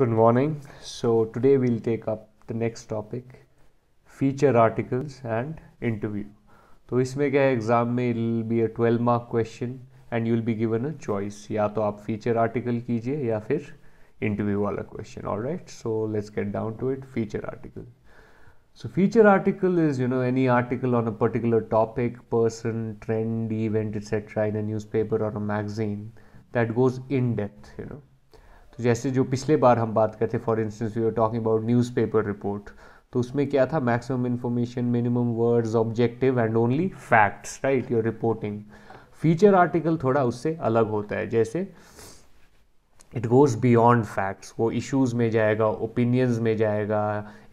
Good morning. So today we'll take up the next topic feature articles and interview. So इसमें क्या है exam में it'll be a twelve mark question and you will be given a choice या तो आप feature article कीजिए या फिर इंटरव्यू वाला question all right so let's get down to it feature So feature article is you know any article on a particular topic, person, trend, event, etc. in a newspaper or a magazine that goes in depth, you know. जैसे जो पिछले बार हम बात करते for instance we are talking about newspaper report तो उसमें क्या था maximum information minimum words objective and only facts right your reporting feature article थोड़ा उससे अलग होता है जैसे इट गोज़ बियॉन्ड फैक्ट्स वो इश्यूज में जाएगा ओपिनियंस में जाएगा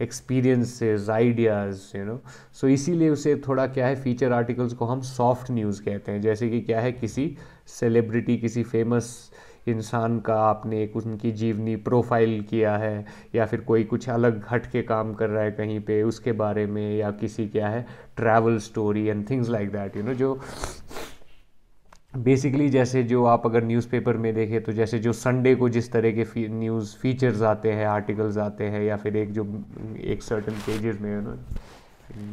experiences ideas you know so इसीलिए उसे थोड़ा क्या है फीचर आर्टिकल्स को हम सॉफ्ट न्यूज़ कहते हैं जैसे कि क्या है किसी सेलिब्रिटी किसी फेमस इंसान का आपने एक उनकी जीवनी प्रोफाइल किया है या फिर कोई कुछ अलग हट के काम कर रहा है कहीं पे उसके बारे में या किसी क्या है travel story and things like that you know जो बेसिकली जैसे जो आप अगर न्यूज़पेपर में देखें तो जैसे जो संडे को जिस तरह के फी, न्यूज़ फीचर्स आते हैं आर्टिकल्स आते हैं या फिर एक जो एक सर्टन पेजेस में यू नो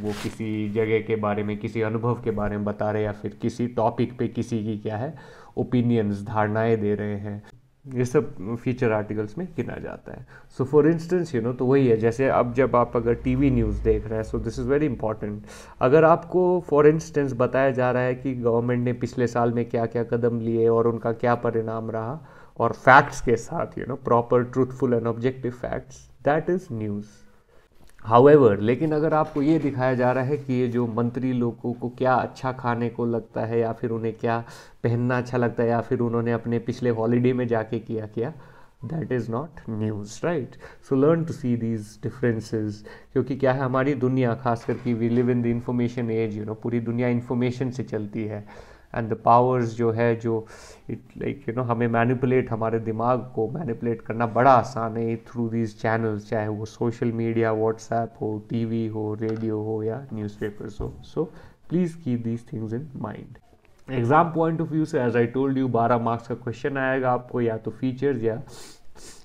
वो किसी जगह के बारे में किसी अनुभव के बारे में बता रहे हैं या फिर किसी टॉपिक पे किसी की क्या है ओपिनियंस धारणाएं दे रहे हैं ये सब फीचर आर्टिकल्स में गिना जाता है so for instance you know तो वही है जैसे अब जब आप अगर टीवी न्यूज़ देख रहे हैं so this is very important अगर आपको फॉर इंस्टेंस बताया जा रहा है कि गवर्नमेंट ने पिछले साल में क्या क्या कदम लिए और उनका क्या परिणाम रहा और फैक्ट्स के साथ you know proper truthful and objective facts that is news however लेकिन अगर आपको ये दिखाया जा रहा है कि ये जो मंत्री लोगों को क्या अच्छा खाने को लगता है या फिर उन्हें क्या पहनना अच्छा लगता है या फिर उन्होंने अपने पिछले हॉलीडे में जाके किया किया that is not news right so learn to see these differences क्योंकि क्या है हमारी दुनिया खास करके we live in the information age you know पूरी दुनिया इन्फॉर्मेशन से चलती है एंड द पावर्स जो है जो इट लाइक यू नो हमें मैनिपुलेट हमारे दिमाग को मैनिपुलेट करना बड़ा आसान है थ्रू दीज चैनल्स चाहे वो सोशल मीडिया व्हाट्सएप हो टीवी हो रेडियो हो या न्यूज़पेपर्स हो so please keep these things in mind exam point of view से एज आई टोल्ड यू बारह मार्क्स का क्वेश्चन आएगा आपको या तो फीचर्स या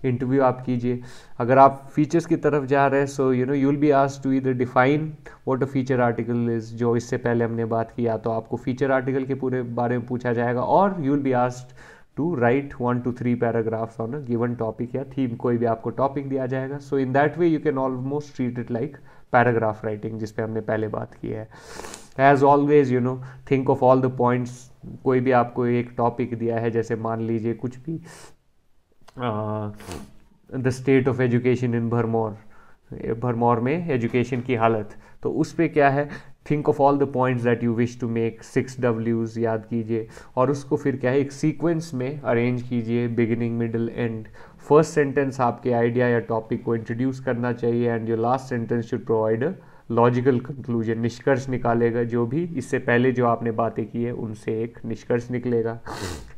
इंटरव्यू आप कीजिए अगर आप फीचर्स की तरफ जा रहे हैं so you know you will be ask to इधर define what a feature article is जो इससे पहले हमने बात किया तो आपको फीचर आर्टिकल के पूरे बारे में पूछा जाएगा और you will be asked to write one two three paragraphs on a given topic या थीम कोई भी आपको टॉपिक दिया जाएगा so in that way you can almost treat it like paragraph writing जिस पे हमने पहले बात की है as always you know think of all the points कोई भी आपको एक टॉपिक दिया है जैसे मान लीजिए कुछ भी the state of education in Bharmour Bharmour में एजुकेशन की हालत तो उस पर क्या है think of all the points that you wish to make six डब्ल्यूज याद कीजिए और उसको फिर क्या है एक सीक्वेंस में अरेंज कीजिए beginning middle end first sentence आपके आइडिया या टॉपिक को इंट्रोड्यूस करना चाहिए and your last sentence should provide logical conclusion निष्कर्ष निकालेगा जो भी इससे पहले जो आपने बातें की है उनसे एक निष्कर्ष निकलेगा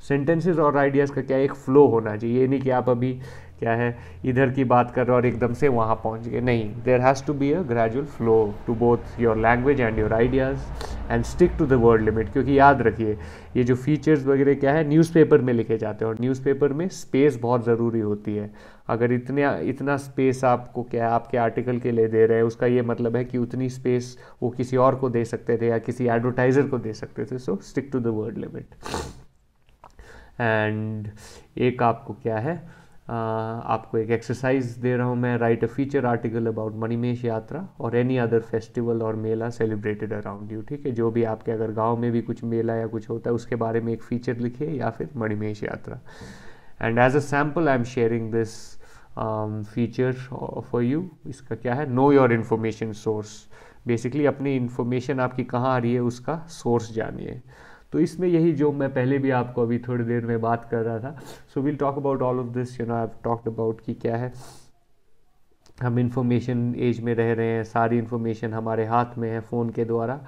सेंटेंसेस हम्म। और आइडियाज़ का क्या एक फ़्लो होना चाहिए ये नहीं कि आप अभी क्या है इधर की बात कर रहे और एकदम से वहाँ पहुँच गए नहीं there has to be a gradual flow to both your language and your ideas and stick to the word limit क्योंकि याद रखिए ये जो फीचर्स वगैरह क्या है न्यूज़पेपर में लिखे जाते हैं और न्यूज़पेपर में स्पेस बहुत ज़रूरी होती है अगर इतने इतना स्पेस आपको क्या है आपके आर्टिकल के लिए दे रहे हैं उसका ये मतलब है कि उतनी स्पेस वो किसी और को दे सकते थे या किसी एडवर्टाइज़र को दे सकते थे so stick to the word limit and एक आपको क्या है आपको एक एक्सरसाइज दे रहा हूँ मैं write a feature article about Manimahesh Yatra और एनी अदर फेस्टिवल और मेला सेलिब्रेटेड अराउंड यू ठीक है जो भी आपके अगर गांव में भी कुछ मेला या कुछ होता है उसके बारे में एक फीचर लिखिए या फिर Manimahesh Yatra and as a sample I am sharing this feature for you इसका क्या है know your information source basically अपनी इन्फॉर्मेशन आपकी कहाँ आ रही है उसका सोर्स जानिए तो इसमें यही जो मैं पहले भी आपको अभी थोड़ी देर में बात कर रहा था so will talk about all of this you know I talked about कि क्या है हम इंफॉर्मेशन एज में रह रहे हैं सारी इन्फॉर्मेशन हमारे हाथ में है फ़ोन के द्वारा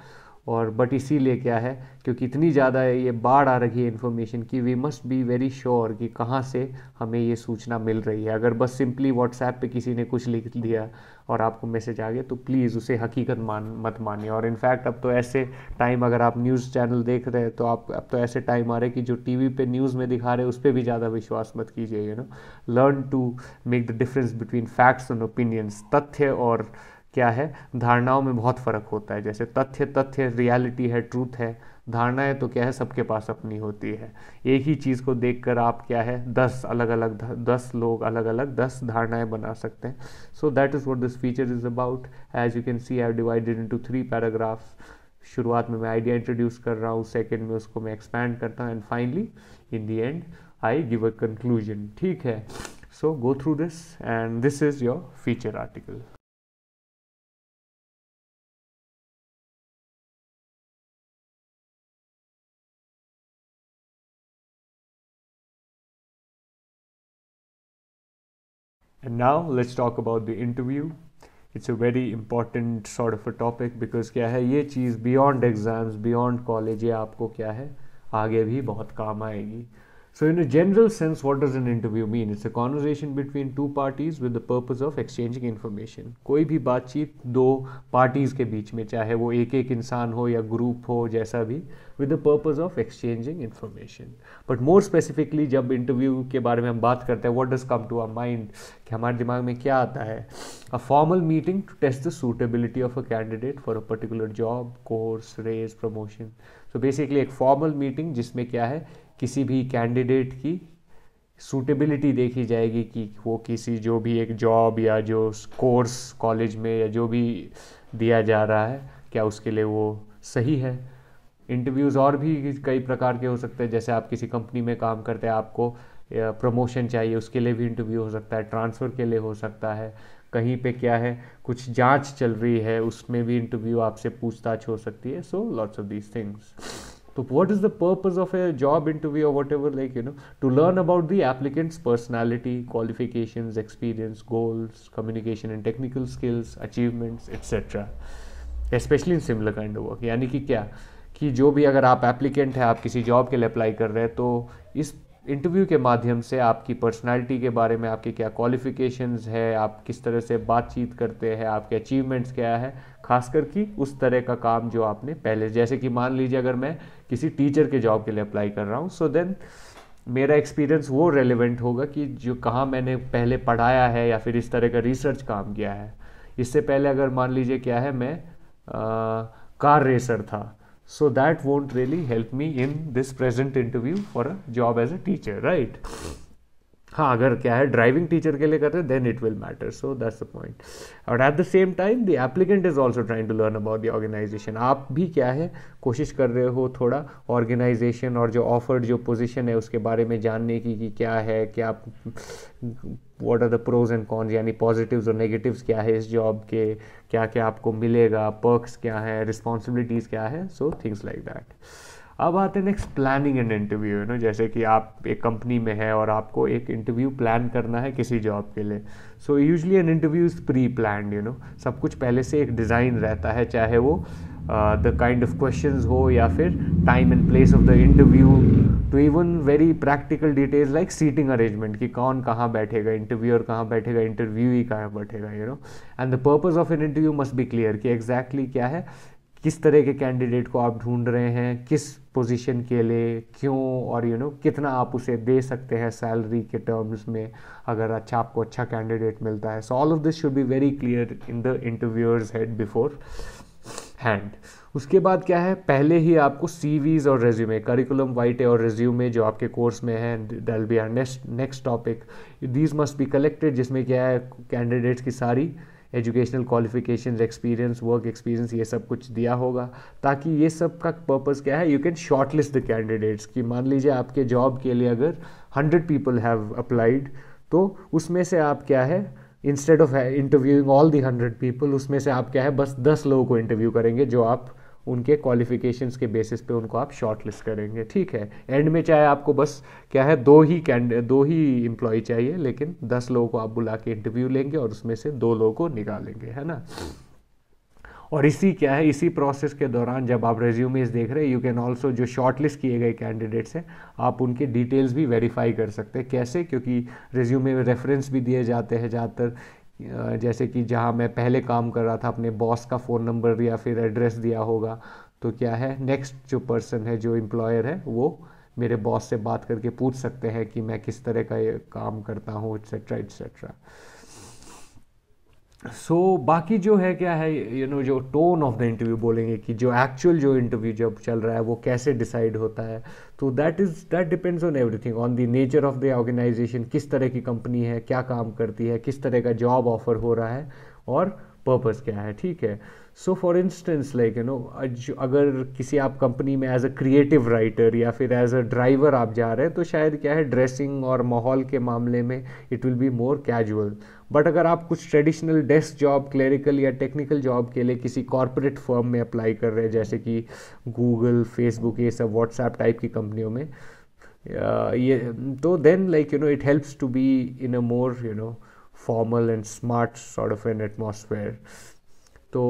और बट इसीलिए क्या है क्योंकि इतनी ज़्यादा ये बाढ़ आ रही है इन्फॉर्मेशन की we must be very sure कि कहाँ से हमें ये सूचना मिल रही है अगर बस सिंपली व्हाट्सएप पे किसी ने कुछ लिख दिया और आपको मैसेज आ गया तो प्लीज़ उसे हकीकत मान मत मानिए और इनफैक्ट अब तो ऐसे टाइम अगर आप न्यूज़ चैनल देख रहे हैं तो आप अब तो ऐसे टाइम आ रहे हैं कि जो टी वी पर न्यूज़ में दिखा रहे हैं उस पर भी ज़्यादा विश्वास मत कीजिए you know learn to make the difference between facts and opinions तथ्य और क्या है धारणाओं में बहुत फ़र्क होता है जैसे तथ्य तथ्य रियलिटी है ट्रूथ है धारणाएं तो क्या है सबके पास अपनी होती है एक ही चीज़ को देखकर आप क्या है दस अलग अलग दस लोग अलग अलग दस धारणाएं बना सकते हैं so that is what this feature is about as you can see I divided into three paragraphs शुरुआत में मैं आइडिया इंट्रोड्यूस कर रहा हूँ सेकेंड में उसको मैं एक्सपैंड करता हूँ and finally in the end I give a conclusion ठीक है so go through this and this is your feature article And now let's talk about the interview. It's a very important sort of a topic because क्या है ये चीज़ beyond exams, beyond college ये आपको क्या है आगे भी बहुत काम आएगी So, in a general sense, what does an interview mean? It's a conversation between two parties with the purpose of exchanging information. कोई भी बातचीत दो parties के बीच में चाहे वो एक एक इंसान हो या group हो जैसा भी with the purpose of exchanging information. But more specifically जब interview के बारे में हम बात करते हैं what does come to our mind कि हमारे दिमाग में क्या आता है A formal meeting to test the suitability of a candidate for a particular job, course, raise, promotion. So basically एक formal meeting जिसमें क्या है किसी भी कैंडिडेट की सूटेबिलिटी देखी जाएगी कि वो किसी जो भी एक जॉब या जो कोर्स कॉलेज में या जो भी दिया जा रहा है क्या उसके लिए वो सही है इंटरव्यूज़ और भी कई प्रकार के हो सकते हैं जैसे आप किसी कंपनी में काम करते हैं आपको प्रमोशन चाहिए उसके लिए भी इंटरव्यू हो सकता है ट्रांसफ़र के लिए हो सकता है कहीं पे क्या है कुछ जांच चल रही है उसमें भी इंटरव्यू आपसे पूछताछ हो सकती है so lots of these things तो what is the purpose of a job interview whatever like you know to learn about the applicant's personality qualification experience goals communication and technical skills achievements etcetera especially in similar kind of work यानी कि क्या कि जो भी अगर आप applicant हैं आप किसी जॉब के लिए अप्लाई कर रहे हैं तो इस इंटरव्यू के माध्यम से आपकी पर्सनालिटी के बारे में आपके क्या क्वालिफिकेशंस है आप किस तरह से बातचीत करते हैं आपके अचीवमेंट्स क्या है खासकर कि उस तरह का काम जो आपने पहले जैसे कि मान लीजिए अगर मैं किसी टीचर के जॉब के लिए अप्लाई कर रहा हूँ सो देन मेरा एक्सपीरियंस वो रेलिवेंट होगा कि जो कहाँ मैंने पहले पढ़ाया है या फिर इस तरह का रिसर्च काम किया है इससे पहले अगर मान लीजिए क्या है मैं आ, कार रेसर था So that won't really help me in this present interview for a job as a teacher, right? हाँ अगर क्या है ड्राइविंग टीचर के लिए करते हैं then it will matter so that's the point और at the same time the applicant is also trying to learn about the organisation आप भी क्या है कोशिश कर रहे हो थोड़ा ऑर्गेनाइजेशन और जो ऑफर्ड जो पोजीशन है उसके बारे में जानने की कि क्या है क्या what are the pros and cons यानी पॉजिटिव और नेगेटिव क्या है इस जॉब के क्या क्या आपको मिलेगा पर्क्स क्या है रिस्पॉन्सिबिलिटीज़ क्या है सो थिंग्स लाइक दैट अब आते हैं नेक्स्ट प्लानिंग एंड इंटरव्यू है ना जैसे कि आप एक कंपनी में है और आपको एक इंटरव्यू प्लान करना है किसी जॉब के लिए so usually an interview is pre plan you know सब कुछ पहले से एक डिज़ाइन रहता है चाहे वो द काइंड ऑफ क्वेश्चन हो या फिर time and place of the interview to even very practical details like seating arrangement कि कौन कहाँ बैठेगा इंटरव्यूअर कहाँ बैठेगा इंटरव्यू ही कहाँ बैठेगा you know and the purpose of an interview must be clear कि एग्जैक्टली exactly क्या है किस तरह के कैंडिडेट को आप ढूंढ रहे हैं किस पोजीशन के लिए क्यों और यू you नो know, कितना आप उसे दे सकते हैं सैलरी के टर्म्स में अगर अच्छा आपको अच्छा कैंडिडेट मिलता है so all of this should be very clear in the interviewer's head beforehand उसके बाद क्या है पहले ही आपको सीवीज और रेज्यूमे करिकुलम वाइट और रेज्यूमे जो आपके कोर्स में है they'll be our next next topic these must be collected जिसमें क्या है कैंडिडेट्स की सारी educational qualification experience work experience ये सब कुछ दिया होगा ताकि ये सब का पर्पज़ क्या है you can shortlist the candidates कि मान लीजिए आपके जॉब के लिए अगर हंड्रेड पीपल हैव अप्लाइड तो उसमें से आप क्या है instead of interviewing all the hundred people उसमें से आप क्या है बस दस लोगों को इंटरव्यू करेंगे जो आप उनके क्वालिफ़िकेशन के बेसिस पे उनको आप शॉर्ट लिस्ट करेंगे ठीक है एंड में चाहे आपको बस क्या है दो ही कैंड दो ही इम्प्लॉय चाहिए लेकिन दस लोगों को आप बुला के इंटरव्यू लेंगे और उसमें से दो लोगों को निकालेंगे है ना और इसी क्या है इसी प्रोसेस के दौरान जब आप रेज्यूमेज देख रहे हैं यू कैन ऑल्सो जो शॉर्टलिस्ट किए गए कैंडिडेट्स हैं आप उनके डिटेल्स भी वेरीफाई कर सकते हैं कैसे क्योंकि रेज्यूमे में रेफरेंस भी दिए जाते हैं ज़्यादातर जैसे कि जहाँ मैं पहले काम कर रहा था अपने बॉस का फ़ोन नंबर या फिर एड्रेस दिया होगा तो क्या है नेक्स्ट जो पर्सन है जो एम्प्लॉयर है वो मेरे बॉस से बात करके पूछ सकते हैं कि मैं किस तरह का ये काम करता हूँ एट्सेट्रा एट्सेट्रा सो so, बाकी जो है क्या है यू you नो know, जो टोन ऑफ द इंटरव्यू बोलेंगे कि जो एक्चुअल जो इंटरव्यू जब चल रहा है वो कैसे डिसाइड होता है तो that is that depends on everything on the nature of the organisation किस तरह की कंपनी है क्या काम करती है किस तरह का जॉब ऑफर हो रहा है और पर्पज़ क्या है ठीक है so for instance like you know अगर किसी आप कंपनी में एज अ क्रिएटिव राइटर या फिर एज अ ड्राइवर आप जा रहे हैं तो शायद क्या है ड्रेसिंग और माहौल के मामले में it will be more casual but अगर आप कुछ ट्रेडिशनल डेस्क जॉब क्लरिकल या टेक्निकल जॉब के लिए किसी कॉरपोरेट फर्म में अप्लाई कर रहे हैं जैसे कि गूगल फेसबुक ये सब व्हाट्सएप टाइप की कंपनियों में ये तो then like you know it helps to be in a more you know formal and smart sort of an atmosphere तो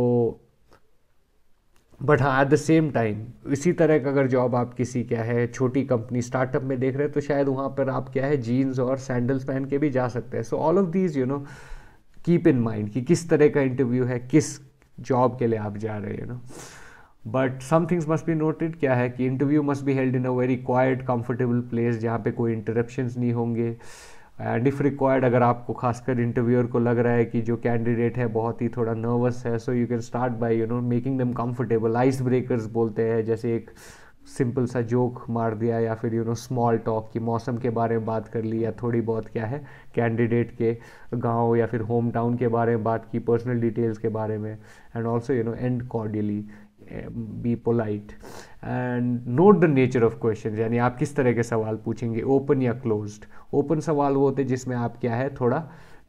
बट हाँ एट द सेम टाइम इसी तरह का अगर जॉब आप किसी क्या है छोटी कंपनी स्टार्टअप में देख रहे हैं तो शायद वहाँ पर आप क्या है जीन्स और सैंडल्स पहन के भी जा सकते हैं so all of these you know keep in mind कि किस तरह का इंटरव्यू है किस जॉब के लिए आप जा रहे हैं you know but some things must be noted क्या है कि interview must be held in a very quiet comfortable place जहाँ पे कोई इंटरप्शन नहीं होंगे एंड इफ़ रिक्वायर्ड अगर आपको खासकर इंटरव्यूअर को लग रहा है कि जो कैंडिडेट है बहुत ही थोड़ा नर्वस है so you can start by you know making them comfortable ice breakers बोलते हैं जैसे एक सिंपल सा जोक मार दिया या फिर यू नो स्मॉल टॉक की मौसम के बारे में बात कर ली या थोड़ी बहुत क्या है कैंडिडेट के गांव या फिर होम टाउन के बारे में बात की पर्सनल डिटेल्स के बारे में and also you know and cordially be polite and note the nature of question यानी आप किस तरह के सवाल पूछेंगे ओपन या क्लोज्ड ओपन सवाल वो होते हैं जिसमें आप क्या है थोड़ा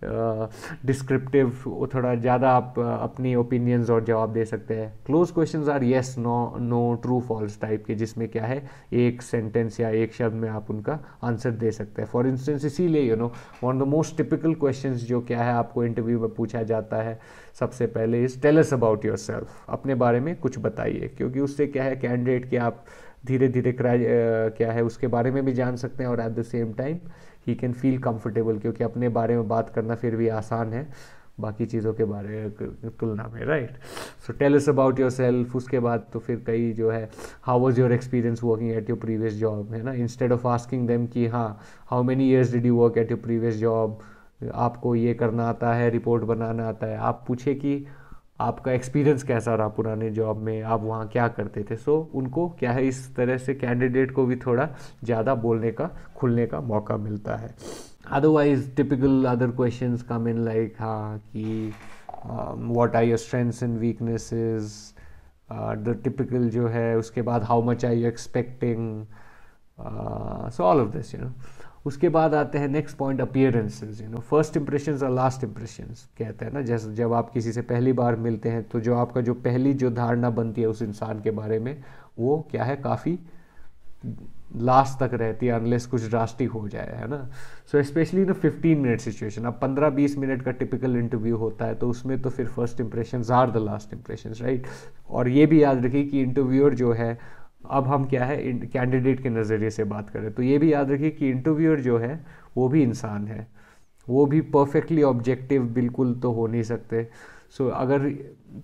डिस्क्रिप्टिव वो थोड़ा ज़्यादा आप अपनी ओपिनियंस और जवाब दे सकते हैं close question are yes no no true false type के जिसमें क्या है एक सेंटेंस या एक शब्द में आप उनका आंसर दे सकते हैं फॉर इंस्टेंस इसीलिए you know one of the most typical question जो क्या है आपको इंटरव्यू में पूछा जाता है सबसे पहले is tell us about yourself अपने बारे में कुछ बताइए क्योंकि उससे क्या है कैंडिडेट के आप धीरे धीरे क्या है उसके बारे में भी जान सकते हैं और at the same time he can feel comfortable क्योंकि अपने बारे में बात करना फिर भी आसान है बाकी चीज़ों के बारे में तुलना में right so tell us about yourself उसके बाद तो फिर कई जो है how was your experience working at your previous job है ना इंस्टेड ऑफ आस्किंग देम कि हाँ how many years did you work at your previous job आपको ये करना आता है रिपोर्ट बनाना आता है आप पूछे कि आपका एक्सपीरियंस कैसा रहा पुराने जॉब में आप वहाँ क्या करते थे सो so, उनको क्या है इस तरह से कैंडिडेट को भी थोड़ा ज़्यादा बोलने का खुलने का मौका मिलता है otherwise typical other question come in like हाँ कि what are your strengths and weaknesses the typical जो है उसके बाद how much are you expecting so all of this you know उसके बाद आते हैं next point appearances you know first impression और लास्ट इंप्रेशंस कहते हैं ना जैसे जब आप किसी से पहली बार मिलते हैं तो जो आपका जो पहली जो धारणा बनती है उस इंसान के बारे में वो क्या है काफ़ी लास्ट तक रहती है अनलेस कुछ ड्रास्टिक हो जाए है ना so specially in fifteen minute situation अब पंद्रह बीस मिनट का टिपिकल इंटरव्यू होता है तो उसमें तो फिर first impression are the last impression right और ये भी याद रखिए कि इंटरव्यूअर जो है अब हम क्या है कैंडिडेट के नज़रिए से बात करें तो ये भी याद रखिए कि इंटरव्यूअर जो है वो भी इंसान है वो भी परफेक्टली ऑब्जेक्टिव बिल्कुल तो हो नहीं सकते सो so, अगर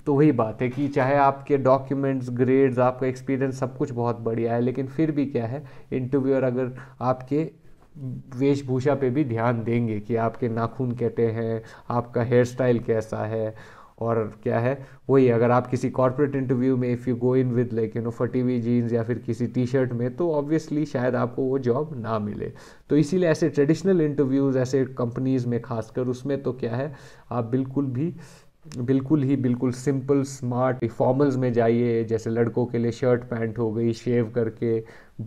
तो वही बात है कि चाहे आपके डॉक्यूमेंट्स ग्रेड्स आपका एक्सपीरियंस सब कुछ बहुत बढ़िया है लेकिन फिर भी क्या है इंटरव्यूअर अगर आपके वेशभूषा पे भी ध्यान देंगे कि आपके नाखून कहते हैं आपका हेयर स्टाइल कैसा है और क्या है वही अगर आप किसी कॉर्पोरेट इंटरव्यू में if you go in with like you know फटी हुई जीन्स या फिर किसी टी शर्ट में तो ऑब्वियसली शायद आपको वो जॉब ना मिले तो इसीलिए ऐसे ट्रेडिशनल इंटरव्यूज़ ऐसे कंपनीज़ में खासकर उसमें तो क्या है आप बिल्कुल भी बिल्कुल ही बिल्कुल सिंपल स्मार्ट फॉर्मल्स में जाइए जैसे लड़कों के लिए शर्ट पैंट हो गई शेव करके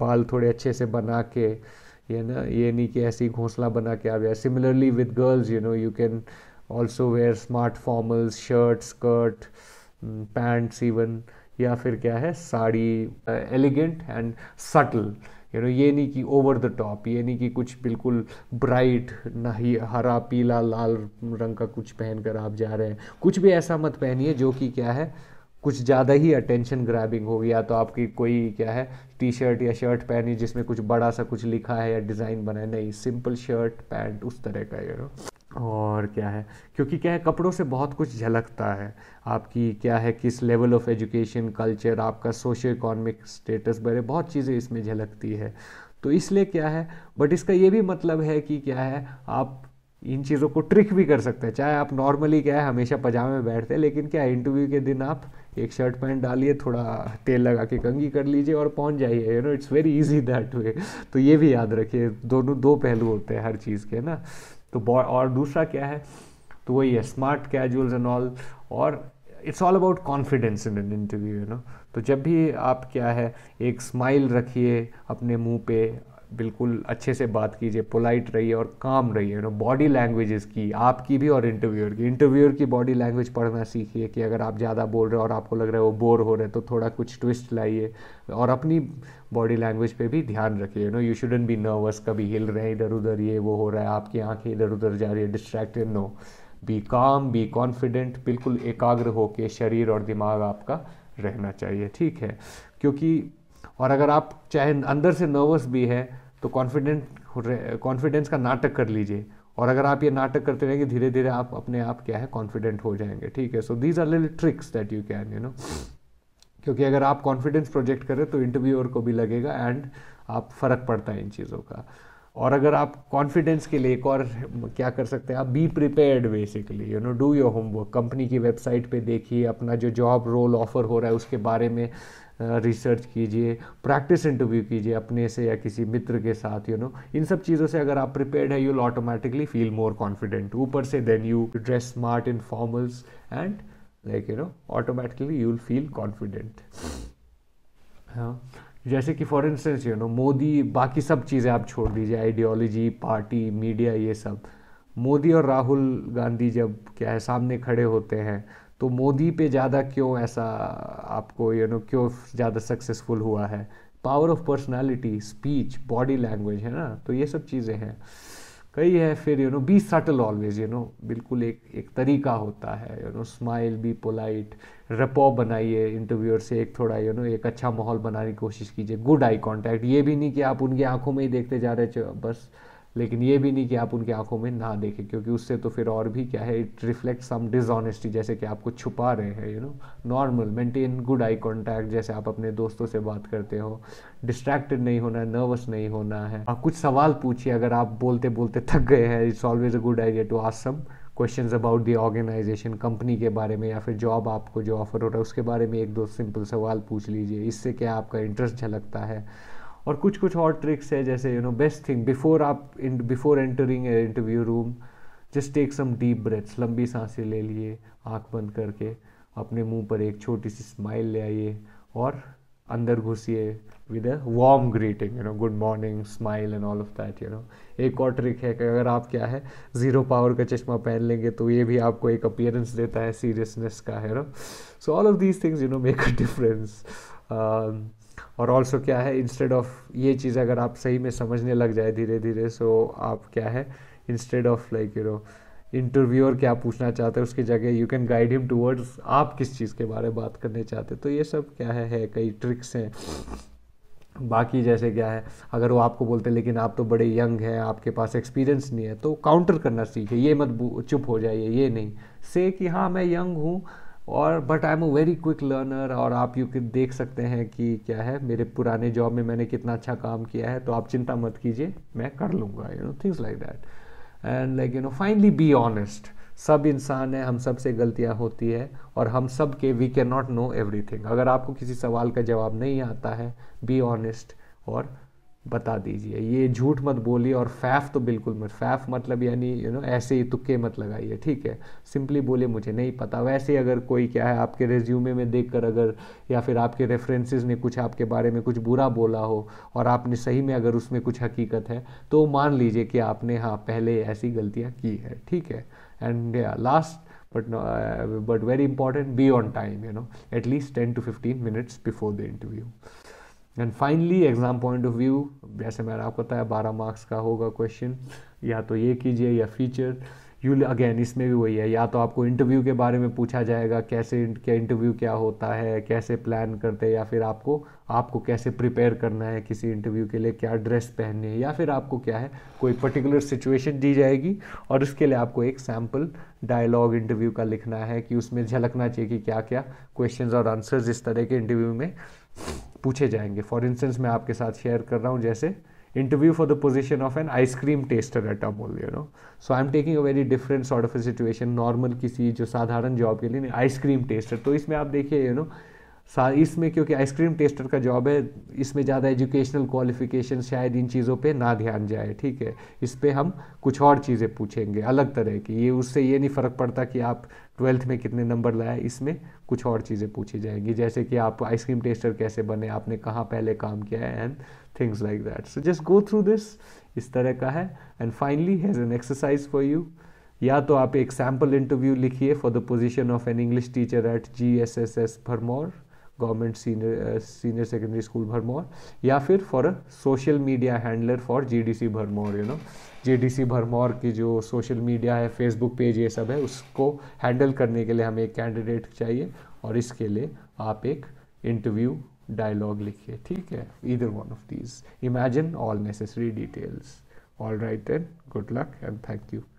बाल थोड़े अच्छे से बना के ये ना ये नहीं कि ऐसी घोंसला बना के आ गया similarly with girls you know you can also wear smart formals shirt skirt pants even या फिर क्या है sari elegant and subtle you know ये नहीं कि ओवर द टॉप ये नहीं कि कुछ बिल्कुल ब्राइट ना ही हरा पीला लाल रंग का कुछ पहन कर आप जा रहे हैं कुछ भी ऐसा मत पहनिए जो कि क्या है कुछ ज़्यादा ही अटेंशन ग्रैबिंग हो गया तो आपकी कोई क्या है टी शर्ट या शर्ट पहनी जिसमें कुछ बड़ा सा कुछ लिखा है या डिज़ाइन बना है नहीं सिंपल शर्ट पैंट उस तरह का यू नो और क्या है क्योंकि क्या है कपड़ों से बहुत कुछ झलकता है आपकी क्या है किस लेवल ऑफ एजुकेशन कल्चर आपका सोशो इकोनॉमिक स्टेटस वगैरह बहुत चीज़ें इसमें झलकती है तो इसलिए क्या है बट इसका ये भी मतलब है कि क्या है आप इन चीज़ों को ट्रिक भी कर सकते हैं चाहे आप नॉर्मली क्या है हमेशा पजामे में बैठते हैं लेकिन क्या इंटरव्यू के दिन आप एक शर्ट पैंट डालिए थोड़ा तेल लगा के कंगी कर लीजिए और पहुंच जाइए you know it's very easy that way तो ये भी याद रखिए दोनों दो पहलू होते हैं हर चीज़ के ना तो और दूसरा क्या है तो वही है स्मार्ट कैजुअल एंड ऑल और it's all about confidence in an interview you know तो जब भी आप क्या है एक स्माइल रखिए अपने मुंह पे बिल्कुल अच्छे से बात कीजिए पोलाइट रहिए और काम रहिए नो बॉडी लैंग्वेजेस की आपकी भी और इंटरव्यूअर की इंटरव्यूअर की बॉडी लैंग्वेज पढ़ना सीखिए कि अगर आप ज़्यादा बोल रहे हो और आपको लग रहा है वो बोर हो रहे हैं तो थोड़ा कुछ ट्विस्ट लाइए और अपनी बॉडी लैंग्वेज पे भी ध्यान रखिए no you shouldn't be nervous कभी हिल रहे हैं इधर उधर ये वो हो रहा है आपकी आँखें इधर उधर जा रही है distracted no be calm be confident बिल्कुल एकाग्र होके शरीर और दिमाग आपका रहना चाहिए ठीक है क्योंकि और अगर आप चाहे अंदर से नर्वस भी है तो कॉन्फिडेंट कॉन्फिडेंस का नाटक कर लीजिए और अगर आप ये नाटक करते रहेंगे धीरे धीरे आप अपने आप क्या है कॉन्फिडेंट हो जाएंगे ठीक है सो दीज आर लिल tricks that you can you know क्योंकि अगर आप कॉन्फिडेंस प्रोजेक्ट करें तो इंटरव्यूअर को भी लगेगा एंड आप फ़र्क पड़ता है इन चीज़ों का और अगर आप कॉन्फिडेंस के लिए एक और क्या कर सकते हैं आप be prepared basically you know do your homework company की वेबसाइट पे देखिए अपना जो जॉब रोल ऑफ़र हो रहा है उसके बारे में रिसर्च कीजिए प्रैक्टिस इंटरव्यू कीजिए अपने से या किसी मित्र के साथ यू you नो know, इन सब चीज़ों से अगर आप प्रिपेयर्ड है you automatically feel more confident ऊपर से then you dress smart in formals and like you know automatically you will feel confident हाँ जैसे कि for instance you know Modi बाकी सब चीज़ें आप छोड़ दीजिए आइडियोलॉजी पार्टी मीडिया ये सब मोदी और राहुल गांधी जब क्या है सामने खड़े होते हैं तो मोदी पे ज़्यादा क्यों ऐसा आपको यू you नो know, क्यों ज़्यादा सक्सेसफुल हुआ है power of personality speech body language है ना तो ये सब चीज़ें हैं कई है फिर you know be subtle always you know बिल्कुल एक एक तरीका होता है you know smile be polite rapport बनाइए इंटरव्यूअर से एक थोड़ा यू you नो know, एक अच्छा माहौल बनाने की कोशिश कीजिए गुड आई कांटेक्ट ये भी नहीं कि आप उनकी आंखों में ही देखते जा रहे बस लेकिन ये भी नहीं कि आप उनकी आंखों में ना देखें क्योंकि उससे तो फिर और भी क्या है इट रिफ्लेक्ट सम डिजॉनेस्टी जैसे कि आपको छुपा रहे हैं you know normal maintain good eye contact जैसे आप अपने दोस्तों से बात करते हो डिस्ट्रैक्टेड नहीं होना है नर्वस नहीं होना है आप कुछ सवाल पूछिए अगर आप बोलते बोलते थक गए हैं it's always a good idea to ask some question about the organization company के बारे में या फिर जॉब आपको जो ऑफर हो रहा है उसके बारे में एक दो सिंपल सवाल पूछ लीजिए इससे क्या आपका इंटरेस्ट झलकता है और कुछ कुछ और ट्रिक्स है जैसे you know best thing before आप in before entering interview room just take some deep breaths लंबी सांसें ले लिए आँख बंद करके अपने मुंह पर एक छोटी सी स्माइल ले आइए और अंदर घुसिए with a warm greeting you know good morning smile and all of that you know एक और ट्रिक है कि अगर आप क्या है ज़ीरो पावर का चश्मा पहन लेंगे तो ये भी आपको एक अपियरेंस देता है सीरियसनेस का है no so all of these things you know make a difference और ऑल्सो क्या है इंस्टेड ऑफ ये चीज़ अगर आप सही में समझने लग जाए धीरे धीरे सो आप क्या है instead of like you know interviewer क्या पूछना चाहते हैं उसकी जगह you can guide him towards आप किस चीज़ के बारे में बात करने चाहते तो ये सब क्या है, है कई ट्रिक्स हैं बाकी जैसे क्या है अगर वो आपको बोलते हैं लेकिन आप तो बड़े यंग हैं आपके पास एक्सपीरियंस नहीं है तो काउंटर करना सीखे ये मत चुप हो जाइए ये नहीं से कि हाँ मैं यंग हूँ और but I am a very quick learner और आप यू देख सकते हैं कि क्या है मेरे पुराने जॉब में मैंने कितना अच्छा काम किया है तो आप चिंता मत कीजिए मैं कर लूँगा you know things like that and like you know finally be honest सब इंसान है हम सब से गलतियाँ होती है और हम सब के we can not know every अगर आपको किसी सवाल का जवाब नहीं आता है बी ऑनेस्ट और बता दीजिए ये झूठ मत बोलिए और फैफ तो बिल्कुल मत फैफ मतलब यानी यू नो ऐसे ही तुक्के मत लगाइए ठीक है सिंपली बोलिए मुझे नहीं पता वैसे अगर कोई क्या है आपके रेज्यूमे में देखकर अगर या फिर आपके रेफरेंसेस ने कुछ आपके बारे में कुछ बुरा बोला हो और आपने सही में अगर उसमें कुछ हकीकत है तो मान लीजिए कि आपने हाँ पहले ऐसी गलतियाँ की है ठीक है and last but no but very important be on time you know at least ten to fifteen minutes before the interview and finally exam point of view जैसे मैंने आपको बताया बारह मार्क्स का होगा क्वेश्चन या तो ये कीजिए या फीचर यू अगेन इसमें भी वही है या तो आपको इंटरव्यू के बारे में पूछा जाएगा कैसे क्या इंटरव्यू क्या होता है कैसे प्लान करते हैं या फिर आपको आपको कैसे प्रिपेयर करना है किसी इंटरव्यू के लिए क्या ड्रेस पहननी है या फिर आपको क्या है कोई पर्टिकुलर सिचुएशन दी जाएगी और उसके लिए आपको एक सैम्पल डायलॉग इंटरव्यू का लिखना है कि उसमें झलकना चाहिए कि क्या क्या क्वेश्चन और आंसर्स इस तरह के इंटरव्यू में पूछे जाएंगे फॉर इंस्टेंस मैं आपके साथ शेयर कर रहा हूँ जैसे interview for the position of an ice cream taster at Amul, you know. So I'm taking a very different sort of a situation, normal किसी जो साधारण जॉब के लिए आइस क्रीम टेस्टर तो इसमें आप देखिए यू नो इसमें क्योंकि आइसक्रीम टेस्टर का जॉब है इसमें ज़्यादा एजुकेशनल क्वालिफिकेशन शायद इन चीज़ों पे ना ध्यान जाए ठीक है इस पर हम कुछ और चीज़ें पूछेंगे अलग तरह की ये उससे ये नहीं फ़र्क पड़ता कि आप ट्वेल्थ में कितने नंबर लाए इसमें कुछ और चीज़ें पूछी जाएंगी जैसे कि आप आइसक्रीम टेस्टर कैसे बने आपने कहाँ पहले काम किया है and things like that so just go through this इस तरह का है and finally has an exercise for you या तो आप एक सैम्पल इंटरव्यू लिखिए for the position of an English teacher at G S S S Bharmour government senior senior secondary school Bharmour या फिर for a social media handler for GDC Bharmour you know GDC Bharmour की जो social media है Facebook page ये सब है उसको handle करने के लिए हमें एक कैंडिडेट चाहिए और इसके लिए आप एक इंटरव्यू डायलॉग लिखिए ठीक है इधर one of these imagine all necessary details all right and good luck and thank you